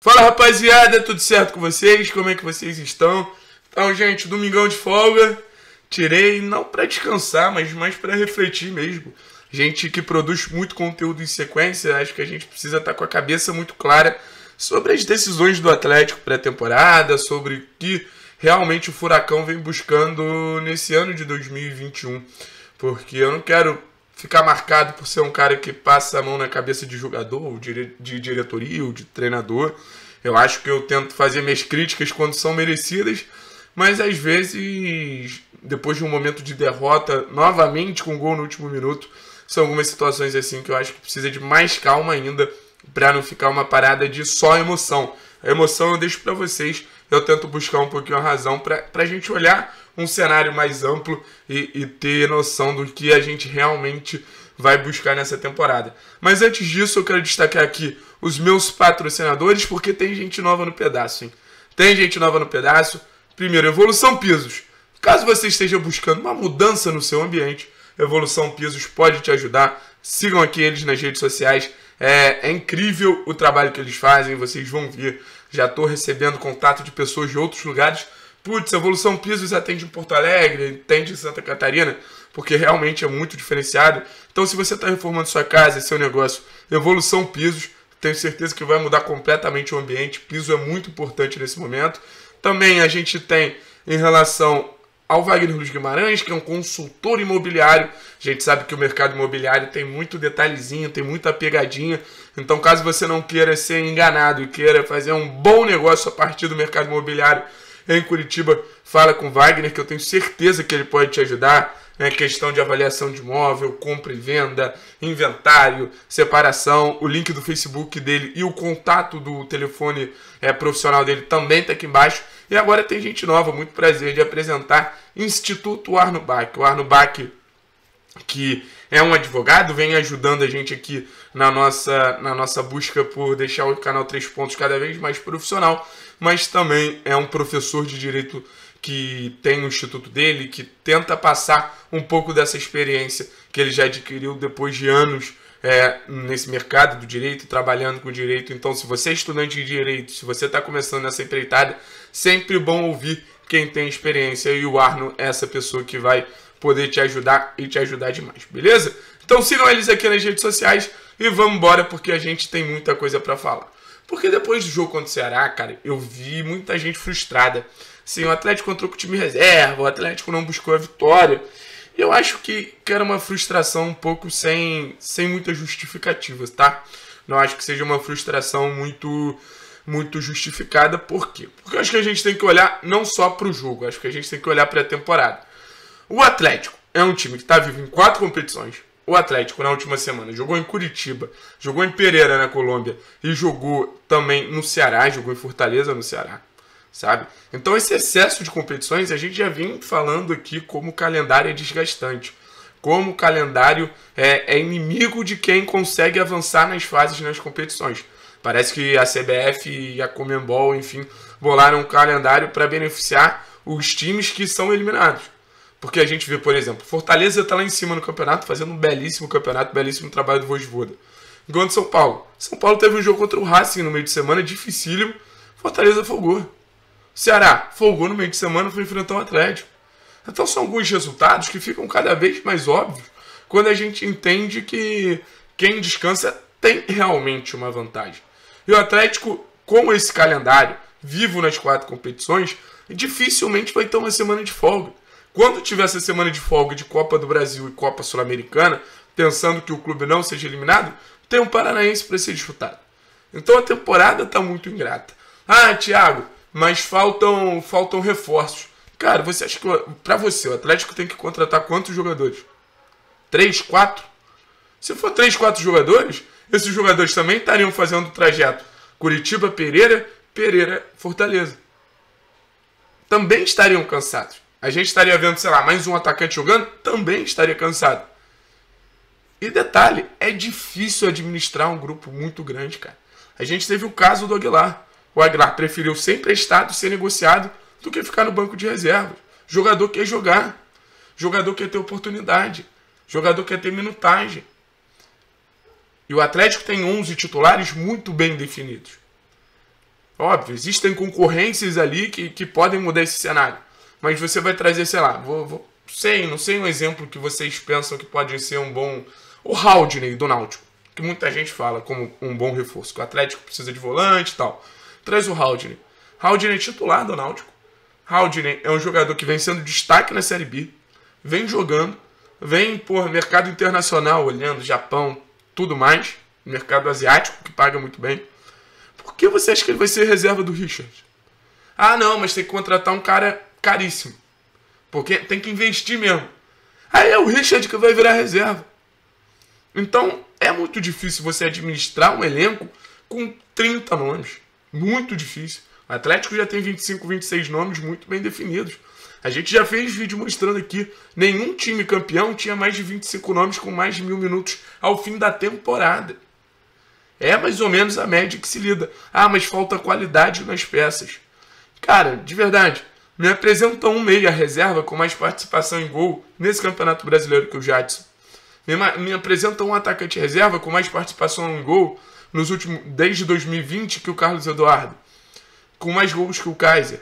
Fala rapaziada, tudo certo com vocês? Como é que vocês estão? Então, gente, domingão de folga, tirei não para descansar, mas mais para refletir mesmo. Gente que produz muito conteúdo em sequência, acho que a gente precisa estar tá com a cabeça muito clara sobre as decisões do Atlético pré-temporada, sobre o que realmente o Furacão vem buscando nesse ano de 2021. Porque eu não quero ficar marcado por ser um cara que passa a mão na cabeça de jogador, ou de diretoria, ou de treinador. Eu acho que eu tento fazer minhas críticas quando são merecidas, mas às vezes, depois de um momento de derrota, novamente com um gol no último minuto, são algumas situações assim que eu acho que precisa de mais calma ainda para não ficar uma parada de só emoção. A emoção eu deixo para vocês, eu tento buscar um pouquinho a razão para a gente olhar um cenário mais amplo e, e ter noção do que a gente realmente vai buscar nessa temporada. Mas antes disso, eu quero destacar aqui os meus patrocinadores, porque tem gente nova no pedaço, hein? Tem gente nova no pedaço. Primeiro, Evolução Pisos. Caso você esteja buscando uma mudança no seu ambiente, Evolução Pisos pode te ajudar. Sigam aqui eles nas redes sociais. É, é incrível o trabalho que eles fazem, vocês vão ver. Já estou recebendo contato de pessoas de outros lugares putz, Evolução Pisos atende em Porto Alegre, atende em Santa Catarina, porque realmente é muito diferenciado. Então, se você está reformando sua casa, seu negócio, Evolução Pisos, tenho certeza que vai mudar completamente o ambiente. Piso é muito importante nesse momento. Também a gente tem em relação ao Wagner Luiz Guimarães, que é um consultor imobiliário. A gente sabe que o mercado imobiliário tem muito detalhezinho, tem muita pegadinha. Então, caso você não queira ser enganado e queira fazer um bom negócio a partir do mercado imobiliário, em Curitiba, fala com Wagner, que eu tenho certeza que ele pode te ajudar. Né, questão de avaliação de imóvel, compra e venda, inventário, separação, o link do Facebook dele e o contato do telefone é, profissional dele também está aqui embaixo. E agora tem gente nova, muito prazer de apresentar Instituto Arno O Arno que é um advogado, vem ajudando a gente aqui na nossa, na nossa busca por deixar o canal Três Pontos cada vez mais profissional, mas também é um professor de direito que tem o instituto dele, que tenta passar um pouco dessa experiência que ele já adquiriu depois de anos é, nesse mercado do direito, trabalhando com direito. Então, se você é estudante de direito, se você está começando essa empreitada, sempre bom ouvir quem tem experiência e o Arno é essa pessoa que vai poder te ajudar e te ajudar demais, beleza? Então sigam eles aqui nas redes sociais e vamos embora porque a gente tem muita coisa para falar. Porque depois do jogo contra o Ceará, cara, eu vi muita gente frustrada. Sim, o Atlético entrou com o time reserva, o Atlético não buscou a vitória. Eu acho que, que era uma frustração um pouco sem, sem muita justificativa, tá? Não acho que seja uma frustração muito muito justificada. Por quê? Porque eu acho que a gente tem que olhar não só para o jogo, acho que a gente tem que olhar para a temporada. O Atlético é um time que está vivo em quatro competições. O Atlético, na última semana, jogou em Curitiba, jogou em Pereira, na Colômbia, e jogou também no Ceará, jogou em Fortaleza, no Ceará, sabe? Então, esse excesso de competições, a gente já vem falando aqui como o calendário é desgastante, como o calendário é, é inimigo de quem consegue avançar nas fases nas competições. Parece que a CBF e a Comembol, enfim, bolaram um calendário para beneficiar os times que são eliminados. Porque a gente vê, por exemplo, Fortaleza está lá em cima no campeonato, fazendo um belíssimo campeonato, belíssimo trabalho do Vojvoda. Enquanto São Paulo. São Paulo teve um jogo contra o Racing no meio de semana, dificílimo. Fortaleza folgou. Ceará folgou no meio de semana, foi enfrentar o um Atlético. Então são alguns resultados que ficam cada vez mais óbvios quando a gente entende que quem descansa tem realmente uma vantagem. E o Atlético, com esse calendário, vivo nas quatro competições, dificilmente vai ter uma semana de folga. Quando tiver essa semana de folga de Copa do Brasil e Copa Sul-Americana, pensando que o clube não seja eliminado, tem um paranaense para ser disputado. Então a temporada está muito ingrata. Ah, Thiago, mas faltam faltam reforços. Cara, você acha que para você o Atlético tem que contratar quantos jogadores? Três, quatro? Se for três, quatro jogadores, esses jogadores também estariam fazendo o trajeto Curitiba, Pereira, Pereira, Fortaleza. Também estariam cansados a gente estaria vendo, sei lá, mais um atacante jogando, também estaria cansado. E detalhe, é difícil administrar um grupo muito grande, cara. A gente teve o caso do Aguilar. O Aguilar preferiu ser emprestado, ser negociado, do que ficar no banco de reservas. Jogador quer jogar. Jogador quer ter oportunidade. Jogador quer ter minutagem. E o Atlético tem 11 titulares muito bem definidos. Óbvio, existem concorrências ali que, que podem mudar esse cenário mas você vai trazer, sei lá, vou, vou, sei, não sei um exemplo que vocês pensam que pode ser um bom. O Haldney do Náutico, que muita gente fala como um bom reforço, que o Atlético precisa de volante e tal. Traz o Haldney. Haldney é titular do Náutico. Haldney é um jogador que vem sendo destaque na Série B, vem jogando, vem por mercado internacional, olhando Japão, tudo mais, mercado asiático que paga muito bem. Por que você acha que ele vai ser reserva do Richard? Ah, não, mas tem que contratar um cara Caríssimo. Porque tem que investir mesmo. Aí é o Richard que vai virar reserva. Então, é muito difícil você administrar um elenco com 30 nomes. Muito difícil. O Atlético já tem 25, 26 nomes muito bem definidos. A gente já fez vídeo mostrando aqui. Nenhum time campeão tinha mais de 25 nomes com mais de mil minutos ao fim da temporada. É mais ou menos a média que se lida. Ah, mas falta qualidade nas peças. Cara, de verdade, me apresenta um meia reserva com mais participação em gol nesse Campeonato Brasileiro que o Jadson. Me, me apresenta um atacante reserva com mais participação em gol nos últimos desde 2020 que o Carlos Eduardo, com mais gols que o Kaiser.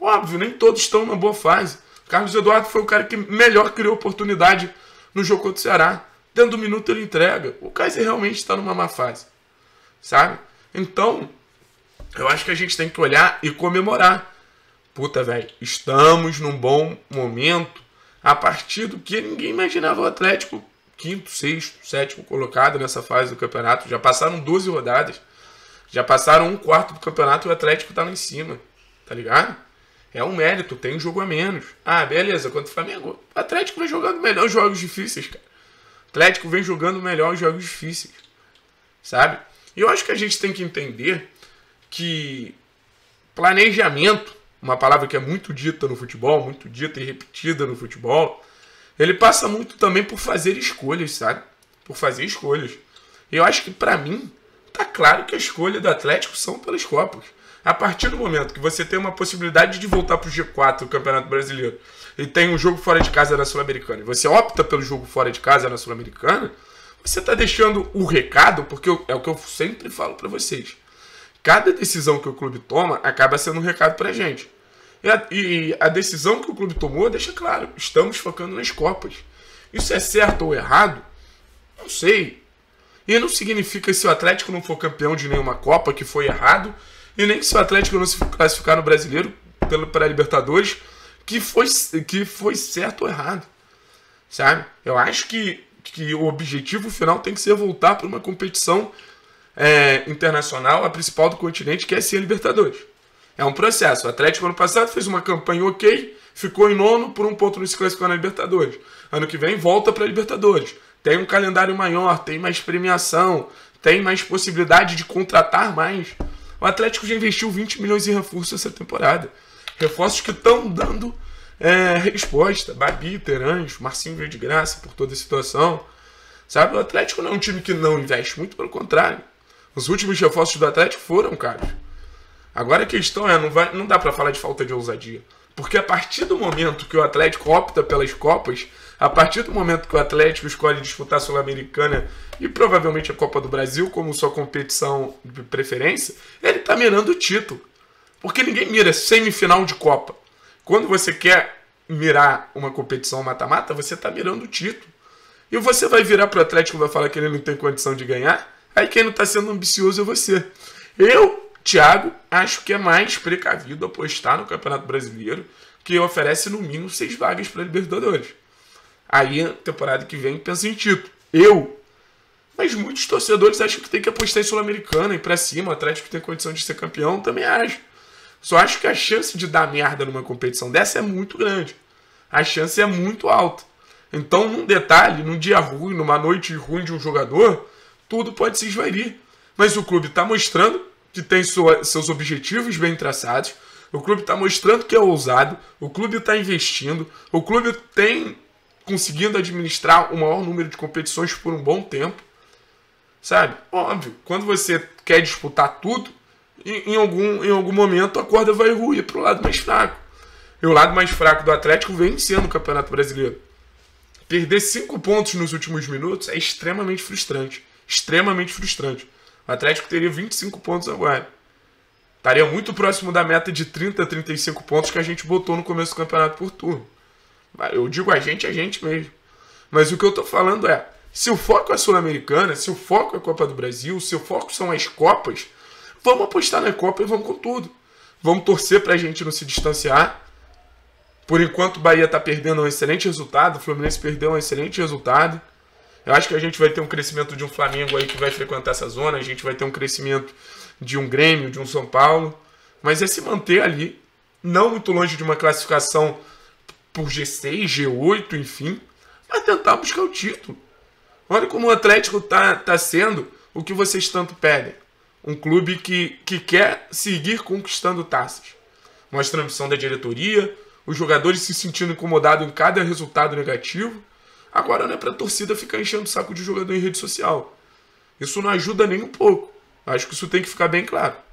Óbvio, nem todos estão na boa fase. O Carlos Eduardo foi o cara que melhor criou oportunidade no jogo contra o Ceará. Tendo minuto ele entrega. O Kaiser realmente está numa má fase, sabe? Então, eu acho que a gente tem que olhar e comemorar Puta, velho, estamos num bom momento a partir do que ninguém imaginava o Atlético. Quinto, sexto, sétimo colocado nessa fase do campeonato. Já passaram 12 rodadas. Já passaram um quarto do campeonato e o Atlético tá lá em cima. Tá ligado? É um mérito, tem um jogo a menos. Ah, beleza, quanto o Flamengo. O Atlético vem jogando melhor os jogos difíceis, cara. O Atlético vem jogando melhor os jogos difíceis. Sabe? E eu acho que a gente tem que entender que planejamento uma palavra que é muito dita no futebol, muito dita e repetida no futebol, ele passa muito também por fazer escolhas, sabe? Por fazer escolhas. Eu acho que para mim tá claro que a escolha do Atlético são pelas Copas. A partir do momento que você tem uma possibilidade de voltar pro G4 do Campeonato Brasileiro e tem um jogo fora de casa na Sul-Americana, e você opta pelo jogo fora de casa na Sul-Americana, você tá deixando o recado, porque é o que eu sempre falo para vocês. Cada decisão que o clube toma acaba sendo um recado pra gente e a, e a decisão que o clube tomou deixa claro: estamos focando nas Copas. Isso é certo ou errado? Não sei. E não significa se o Atlético não for campeão de nenhuma Copa, que foi errado, e nem que se o Atlético não se classificar no brasileiro para a Libertadores, que foi, que foi certo ou errado. Sabe? Eu acho que, que o objetivo final tem que ser voltar para uma competição é, internacional, a principal do continente, que é ser a Libertadores. É um processo. O Atlético ano passado fez uma campanha ok, ficou em nono por um ponto no se classificou na Libertadores. Ano que vem volta para a Libertadores. Tem um calendário maior, tem mais premiação, tem mais possibilidade de contratar mais. O Atlético já investiu 20 milhões em reforços essa temporada. Reforços que estão dando é, resposta. Babi, Teranjo, Marcinho veio de graça por toda a situação. Sabe, o Atlético não é um time que não investe, muito pelo contrário. Os últimos reforços do Atlético foram caros. Agora a questão é, não, vai, não dá para falar de falta de ousadia. Porque a partir do momento que o Atlético opta pelas Copas, a partir do momento que o Atlético escolhe disputar a Sul-Americana e provavelmente a Copa do Brasil como sua competição de preferência, ele está mirando o título. Porque ninguém mira semifinal de Copa. Quando você quer mirar uma competição mata-mata, você está mirando o título. E você vai virar para Atlético e vai falar que ele não tem condição de ganhar? Aí quem não está sendo ambicioso é você. Eu Thiago, acho que é mais precavido apostar no Campeonato Brasileiro, que oferece no mínimo seis vagas para Libertadores. Aí, temporada que vem, pensa em título. Eu. Mas muitos torcedores acham que tem que apostar em Sul-Americana e para cima, o Atlético tem condição de ser campeão, também acho. Só acho que a chance de dar merda numa competição dessa é muito grande. A chance é muito alta. Então, num detalhe, num dia ruim, numa noite ruim de um jogador, tudo pode se esvair. Mas o clube está mostrando que tem sua, seus objetivos bem traçados, o clube está mostrando que é ousado, o clube está investindo, o clube tem conseguindo administrar o maior número de competições por um bom tempo. Sabe? Óbvio, quando você quer disputar tudo, em, em algum, em algum momento a corda vai ruir para o lado mais fraco. E o lado mais fraco do Atlético vem sendo o Campeonato Brasileiro. Perder cinco pontos nos últimos minutos é extremamente frustrante. Extremamente frustrante. O Atlético teria 25 pontos agora. Estaria muito próximo da meta de 30, 35 pontos que a gente botou no começo do campeonato por turno. Eu digo a gente, a gente mesmo. Mas o que eu estou falando é, se o foco é a Sul-Americana, se o foco é a Copa do Brasil, se o foco são as Copas, vamos apostar na Copa e vamos com tudo. Vamos torcer para a gente não se distanciar. Por enquanto, o Bahia está perdendo um excelente resultado, o Fluminense perdeu um excelente resultado. Eu acho que a gente vai ter um crescimento de um Flamengo aí que vai frequentar essa zona, a gente vai ter um crescimento de um Grêmio, de um São Paulo, mas é se manter ali, não muito longe de uma classificação por G6, G8, enfim, mas tentar buscar o título. Olha como o Atlético tá, tá sendo o que vocês tanto pedem. Um clube que, que quer seguir conquistando taças. Uma transmissão da diretoria, os jogadores se sentindo incomodados em cada resultado negativo Agora não é pra torcida ficar enchendo o saco de jogador em rede social. Isso não ajuda nem um pouco. Acho que isso tem que ficar bem claro.